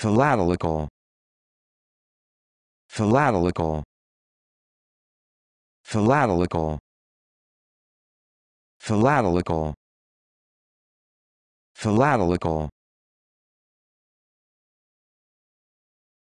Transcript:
Philatelical. Philatelical. Philatelical. Philatelical. Philatelical.